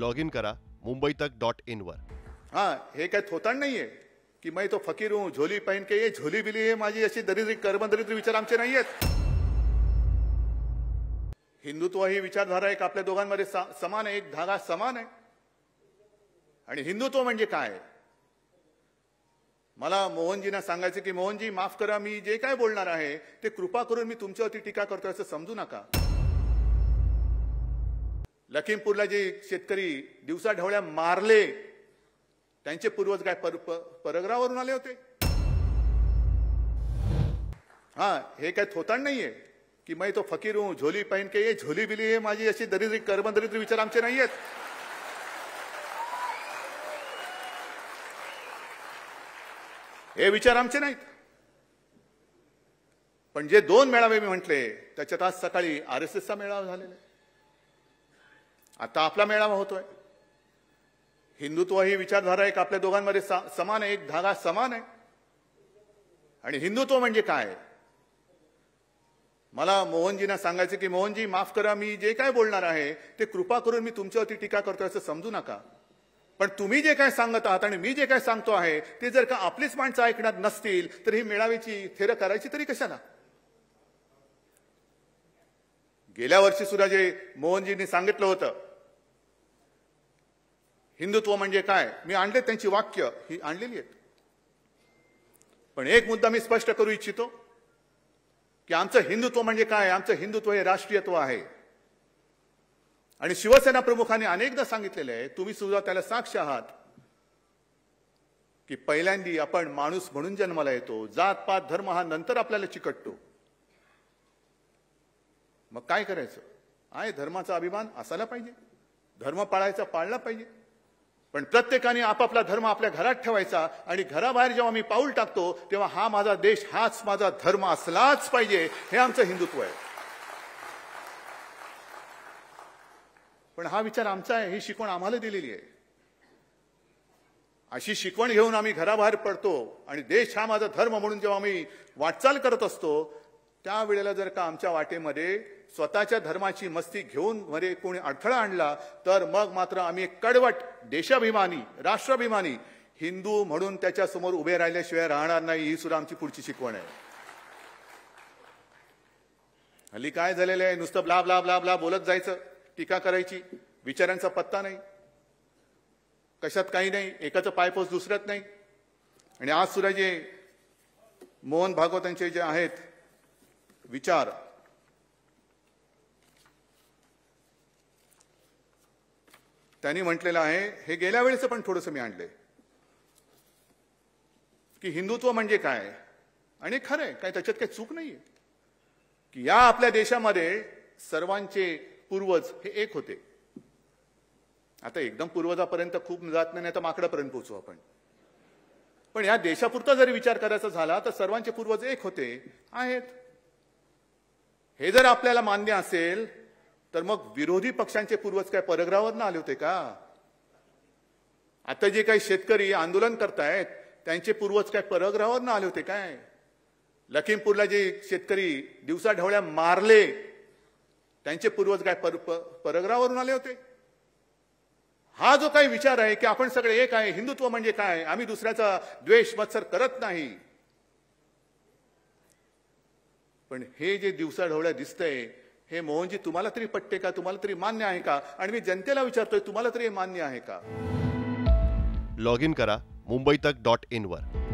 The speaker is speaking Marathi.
लॉग इन करा मुंबई तक डॉट वर हा हे काय थोताण नाहीये की मी तो फकीर हूं झोली पहिन के ये झोली बिली हे माझी अशी दरिद्री कर्मदरिद्री विचार आमचे नाही आहेत हिंदुत्व ही विचारधारा एक आपल्या दोघांमध्ये समान आहे एक धागा समान आहे आणि हिंदुत्व म्हणजे काय मला मोहनजींना सांगायचं की मोहनजी माफ करा मी जे काय बोलणार आहे ते कृपा करून मी तुमच्यावरती टीका करतोय असं समजू नका लखीमपूरला जे शेतकरी दिवसा ढवळ्या मारले त्यांचे पूर्वज काय पर, पर, परग्रावरून आले होते हा हे काय थोतांड नाहीये की मी तो फकीर हूं झोली पहिन के ये झोली बिली हे माझी अशी दरिद्री कर्मदरिद्री विचार आमचे नाही आहेत हे विचार आमचे नाहीत पण जे दोन मेळावे मी म्हटले त्याच्यात आज सकाळी आर एस एसचा मेळावा झालेला आहे आता आपला मेळावा होतोय हिंदुत्व ही विचारधारा एक आपल्या दोघांमध्ये समान आहे एक धागा समान आहे आणि हिंदुत्व म्हणजे काय मला मोहनजींना सांगायचं की मोहनजी माफ करा मी जे काय बोलणार आहे ते कृपा करून मी तुमच्यावरती टीका करतोय असं समजू नका पण तुम्ही जे काय सांगत आहात आणि मी जे काय सांगतो आहे ते जर का आपलीच माणसं ऐकणार नसतील तर ही मेळावीची थेर करायची तरी कशाला गेल्या वर्षी सुद्धा जे मोहनजींनी सांगितलं होतं हिंदुत्व म्हणजे काय मी आणले त्यांची वाक्य ही आणलेली आहेत पण एक मुद्दा मी स्पष्ट करू इच्छितो की आमचं हिंदुत्व म्हणजे काय आमचं हिंदुत्व हे राष्ट्रीयत्व आहे आणि शिवसेना प्रमुखांनी अनेकदा सांगितलेलं आहे तुम्ही सुद्धा त्याला साक्ष आहात की पहिल्यांदी आपण माणूस म्हणून जन्माला येतो जात पात धर्म हा नंतर आपल्याला चिकटतो मग काय करायचं आहे धर्माचा अभिमान असायला पाहिजे धर्म पाळायचा पाळला पाहिजे पण प्रत्येकाने आपापला धर्म आपल्या घरात ठेवायचा आणि घराबाहेर जेव्हा मी पाऊल टाकतो तेव्हा हा माझा देश हाच माझा धर्म असलाच पाहिजे हे आमचं हिंदुत्व आहे पण हा विचार आमचा आहे ही शिकवण आम्हाला दिलेली आहे अशी शिकवण घेऊन आम्ही घराबाहेर पडतो आणि देश हा माझा धर्म म्हणून जेव्हा आम्ही वाटचाल करत असतो त्यावेळेला जर का आमच्या वाटेमध्ये स्वतःच्या धर्माची मस्ती घेऊन मध्ये कोणी अडथळा आणला तर मग मात्र आम्ही कडवट देशाभिमानी राष्ट्राभिमानी हिंदू म्हणून त्याच्यासमोर उभे राहिल्याशिवाय राहणार नाही ही सुद्धा आमची पुढची शिकवण आहे हल्ली काय झालेलं आहे नुसतं लाभ लाभ लाभ लाभ बोलत जायचं टीका करायची विचारांचा पत्ता नाही कशात काही नाही एकाचं पायपोस दुसरत नाही आणि आज सुद्धा जे मोहन भागवतांचे जे आहेत विचार त्यांनी म्हटलेलं आहे हे गेल्या वेळेस पण थोडस मी आणलंय की हिंदुत्व म्हणजे काय आणि खरं आहे काय त्याच्यात काही चूक नाहीये की या आपल्या देशामध्ये सर्वांचे पूर्वज हे एक होते आता एकदम पूर्वजापर्यंत खूप जात नाही तर माकडापर्यंत पोहोचू आपण पण या देशापुरता जरी विचार करायचा झाला तर सर्वांचे पूर्वज एक होते आहेत हे जर आपल्याला मान्य असेल तर मग विरोधी पक्षांचे पूर्वज काय परग्रावर आले होते का आता जे काही शेतकरी आंदोलन करतायत त्यांचे पूर्वज काय परग्रावर आले होते काय लखीमपूरला जे शेतकरी दिवसाढवळ्या मारले त्यांचे पूर्वज काय पर, पर, परग्रावरून आले होते हा जो काही विचार आहे की आपण सगळे एक आहे हिंदुत्व म्हणजे काय आम्ही दुसऱ्याचा द्वेष मत्सर करत नाही पण हे जे दिवसाढवळ्या दिसतंय हे मोहनजी तुम्हाला तरी पटते का तुम्हाला तरी मान्य आहे का आणि मी जनतेला विचारतोय तुम्हाला तरी हे मान्य आहे का लॉग इन करा मुंबई तक डॉट इन वर